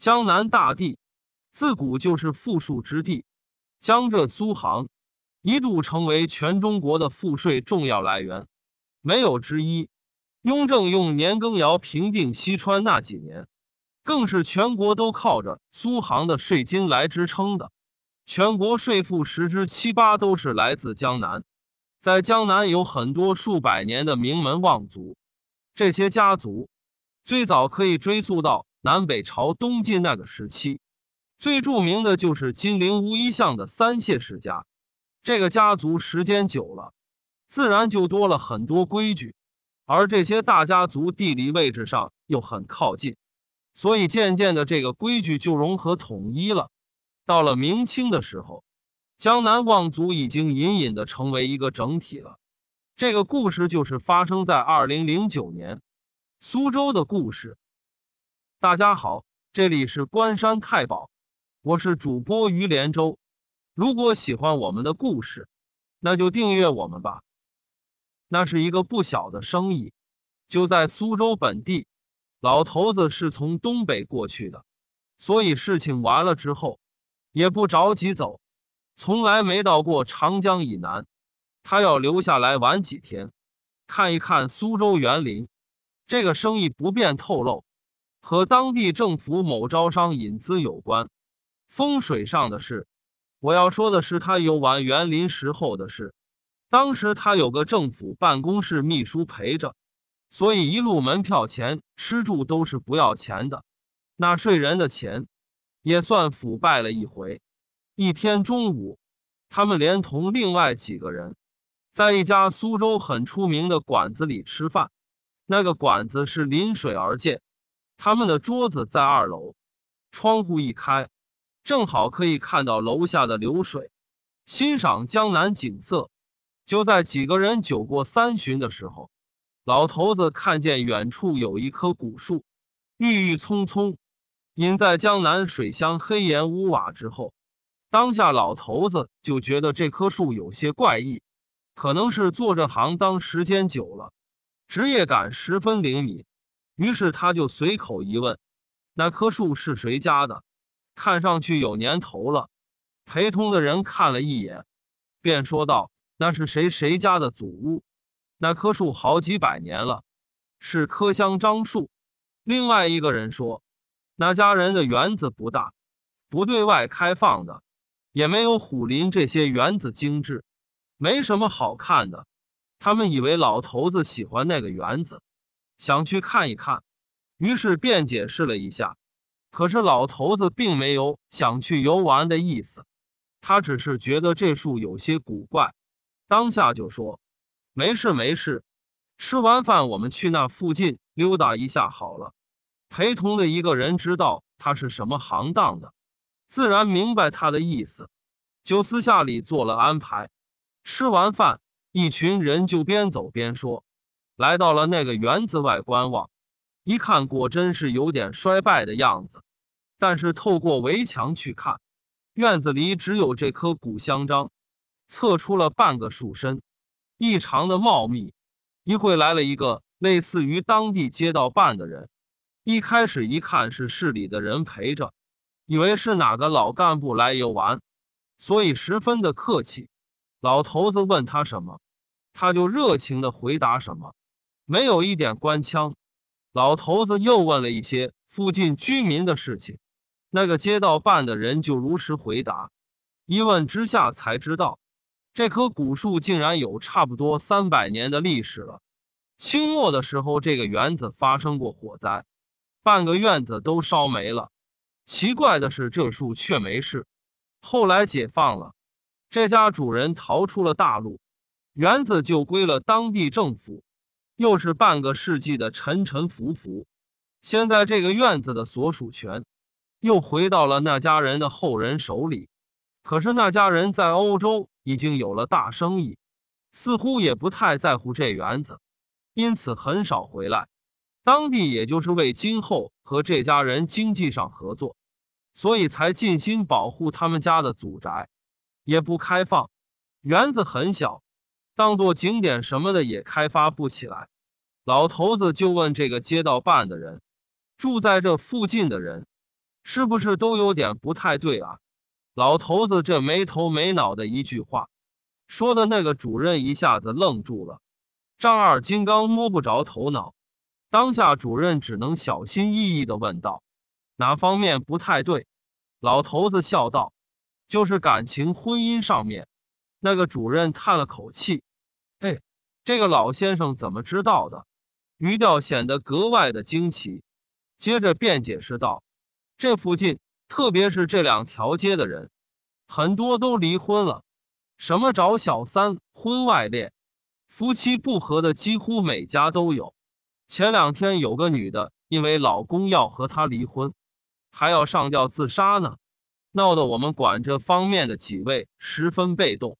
江南大地，自古就是富庶之地。江浙苏杭，一度成为全中国的赋税重要来源，没有之一。雍正用年羹尧平定西川那几年，更是全国都靠着苏杭的税金来支撑的。全国税赋十之七八都是来自江南。在江南有很多数百年的名门望族，这些家族最早可以追溯到。南北朝、东晋那个时期，最著名的就是金陵乌衣巷的三谢世家。这个家族时间久了，自然就多了很多规矩。而这些大家族地理位置上又很靠近，所以渐渐的这个规矩就融合统一了。到了明清的时候，江南望族已经隐隐的成为一个整体了。这个故事就是发生在二零零九年苏州的故事。大家好，这里是关山太保，我是主播于连州。如果喜欢我们的故事，那就订阅我们吧。那是一个不小的生意，就在苏州本地。老头子是从东北过去的，所以事情完了之后也不着急走，从来没到过长江以南。他要留下来玩几天，看一看苏州园林。这个生意不便透露。和当地政府某招商引资有关，风水上的事。我要说的是他游玩园林时候的事。当时他有个政府办公室秘书陪着，所以一路门票钱、吃住都是不要钱的，纳税人的钱也算腐败了一回。一天中午，他们连同另外几个人，在一家苏州很出名的馆子里吃饭。那个馆子是临水而建。他们的桌子在二楼，窗户一开，正好可以看到楼下的流水，欣赏江南景色。就在几个人酒过三巡的时候，老头子看见远处有一棵古树，郁郁葱葱，隐在江南水乡黑檐屋瓦之后。当下，老头子就觉得这棵树有些怪异，可能是做这行当时间久了，职业感十分灵敏。于是他就随口一问：“那棵树是谁家的？看上去有年头了。”陪同的人看了一眼，便说道：“那是谁谁家的祖屋？那棵树好几百年了，是棵香樟树。”另外一个人说：“那家人的园子不大，不对外开放的，也没有虎林这些园子精致，没什么好看的。”他们以为老头子喜欢那个园子。想去看一看，于是便解释了一下。可是老头子并没有想去游玩的意思，他只是觉得这树有些古怪，当下就说：“没事没事，吃完饭我们去那附近溜达一下好了。”陪同的一个人知道他是什么行当的，自然明白他的意思，就私下里做了安排。吃完饭，一群人就边走边说。来到了那个园子外观望，一看果真是有点衰败的样子，但是透过围墙去看，院子里只有这棵古香樟，侧出了半个树身，异常的茂密。一会来了一个类似于当地街道办的人，一开始一看是市里的人陪着，以为是哪个老干部来游玩，所以十分的客气。老头子问他什么，他就热情的回答什么。没有一点官腔，老头子又问了一些附近居民的事情，那个街道办的人就如实回答。一问之下才知道，这棵古树竟然有差不多三百年的历史了。清末的时候，这个园子发生过火灾，半个院子都烧没了。奇怪的是，这树却没事。后来解放了，这家主人逃出了大陆，园子就归了当地政府。又是半个世纪的沉沉浮浮，现在这个院子的所属权又回到了那家人的后人手里。可是那家人在欧洲已经有了大生意，似乎也不太在乎这园子，因此很少回来。当地也就是为今后和这家人经济上合作，所以才尽心保护他们家的祖宅，也不开放。园子很小。当做景点什么的也开发不起来，老头子就问这个街道办的人，住在这附近的人，是不是都有点不太对啊？老头子这没头没脑的一句话，说的那个主任一下子愣住了，丈二金刚摸不着头脑。当下主任只能小心翼翼地问道：“哪方面不太对？”老头子笑道：“就是感情婚姻上面。”那个主任叹了口气。这个老先生怎么知道的？语调显得格外的惊奇，接着便解释道：“这附近，特别是这两条街的人，很多都离婚了，什么找小三、婚外恋、夫妻不和的，几乎每家都有。前两天有个女的，因为老公要和她离婚，还要上吊自杀呢，闹得我们管这方面的几位十分被动。”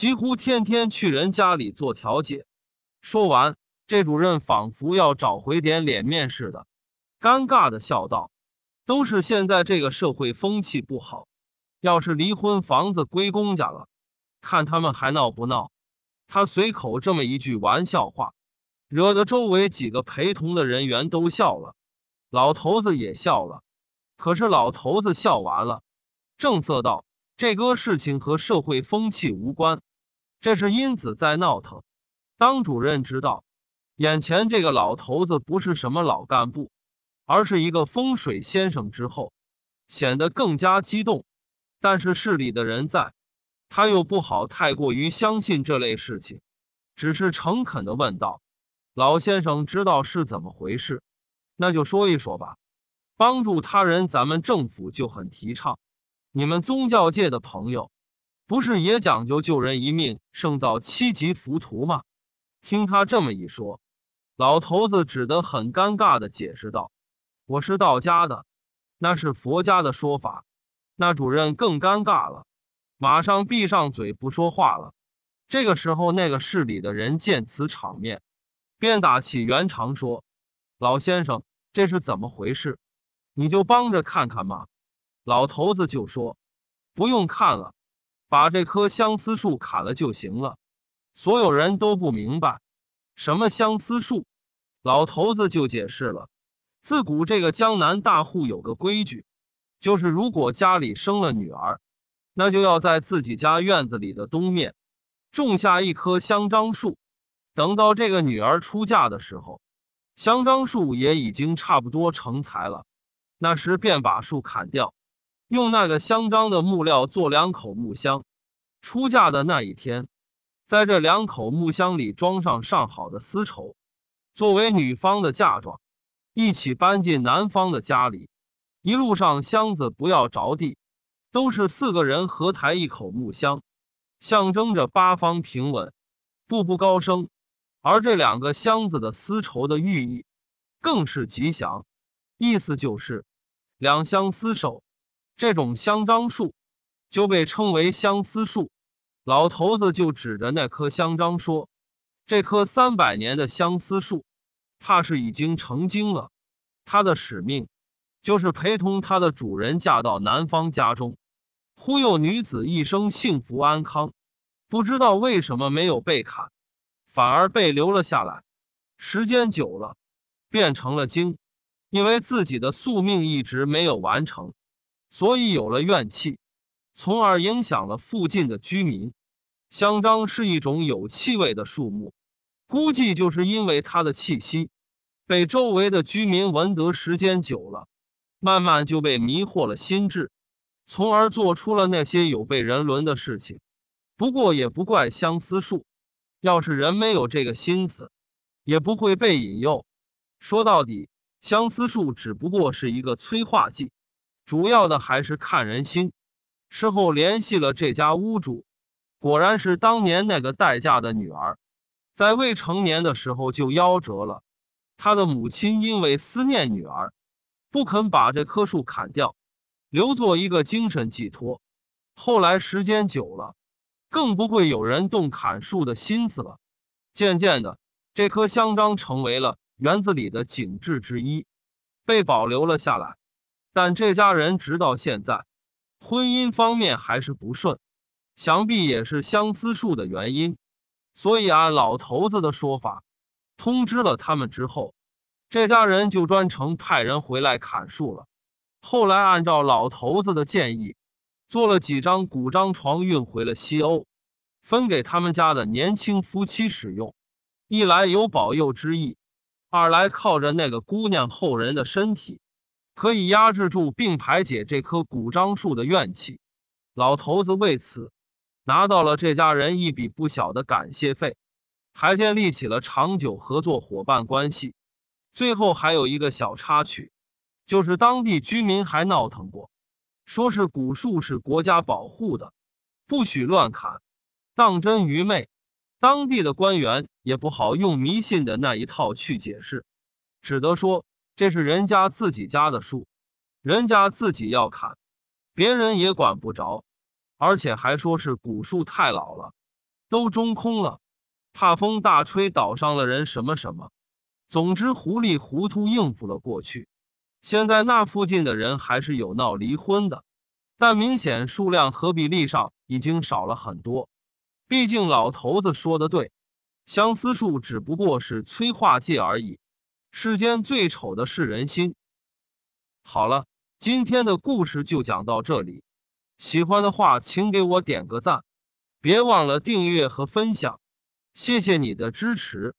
几乎天天去人家里做调解。说完，这主任仿佛要找回点脸面似的，尴尬的笑道：“都是现在这个社会风气不好，要是离婚，房子归公家了，看他们还闹不闹？”他随口这么一句玩笑话，惹得周围几个陪同的人员都笑了，老头子也笑了。可是老头子笑完了，正色道：“这个事情和社会风气无关。”这是因子在闹腾。当主任知道眼前这个老头子不是什么老干部，而是一个风水先生之后，显得更加激动。但是市里的人在，他又不好太过于相信这类事情，只是诚恳的问道：“老先生，知道是怎么回事？那就说一说吧。帮助他人，咱们政府就很提倡。你们宗教界的朋友。”不是也讲究救人一命胜造七级浮屠吗？听他这么一说，老头子指得很尴尬的解释道：“我是道家的，那是佛家的说法。”那主任更尴尬了，马上闭上嘴不说话了。这个时候，那个市里的人见此场面，便打起圆场说：“老先生，这是怎么回事？你就帮着看看嘛。”老头子就说：“不用看了。”把这棵相思树砍了就行了。所有人都不明白，什么相思树？老头子就解释了：自古这个江南大户有个规矩，就是如果家里生了女儿，那就要在自己家院子里的东面种下一棵香樟树。等到这个女儿出嫁的时候，香樟树也已经差不多成材了，那时便把树砍掉。用那个香樟的木料做两口木箱，出嫁的那一天，在这两口木箱里装上上好的丝绸，作为女方的嫁妆，一起搬进男方的家里。一路上箱子不要着地，都是四个人合抬一口木箱，象征着八方平稳，步步高升。而这两个箱子的丝绸的寓意更是吉祥，意思就是两相厮守。这种香樟树就被称为相思树。老头子就指着那棵香樟说：“这棵三百年的相思树，怕是已经成精了。它的使命就是陪同它的主人嫁到男方家中，忽悠女子一生幸福安康。不知道为什么没有被砍，反而被留了下来。时间久了，变成了精，因为自己的宿命一直没有完成。”所以有了怨气，从而影响了附近的居民。香樟是一种有气味的树木，估计就是因为它的气息，被周围的居民闻得时间久了，慢慢就被迷惑了心智，从而做出了那些有悖人伦的事情。不过也不怪相思树，要是人没有这个心思，也不会被引诱。说到底，相思树只不过是一个催化剂。主要的还是看人心。事后联系了这家屋主，果然是当年那个待嫁的女儿，在未成年的时候就夭折了。她的母亲因为思念女儿，不肯把这棵树砍掉，留作一个精神寄托。后来时间久了，更不会有人动砍树的心思了。渐渐的，这棵香樟成为了园子里的景致之一，被保留了下来。但这家人直到现在，婚姻方面还是不顺，想必也是相思树的原因。所以按老头子的说法，通知了他们之后，这家人就专程派人回来砍树了。后来按照老头子的建议，做了几张古张床运回了西欧，分给他们家的年轻夫妻使用，一来有保佑之意，二来靠着那个姑娘后人的身体。可以压制住并排解这棵古樟树的怨气，老头子为此拿到了这家人一笔不小的感谢费，还建立起了长久合作伙伴关系。最后还有一个小插曲，就是当地居民还闹腾过，说是古树是国家保护的，不许乱砍。当真愚昧，当地的官员也不好用迷信的那一套去解释，只得说。这是人家自己家的树，人家自己要砍，别人也管不着，而且还说是古树太老了，都中空了，怕风大吹倒上了人什么什么，总之糊里糊涂应付了过去。现在那附近的人还是有闹离婚的，但明显数量和比例上已经少了很多，毕竟老头子说的对，相思树只不过是催化剂而已。世间最丑的是人心。好了，今天的故事就讲到这里。喜欢的话，请给我点个赞，别忘了订阅和分享，谢谢你的支持。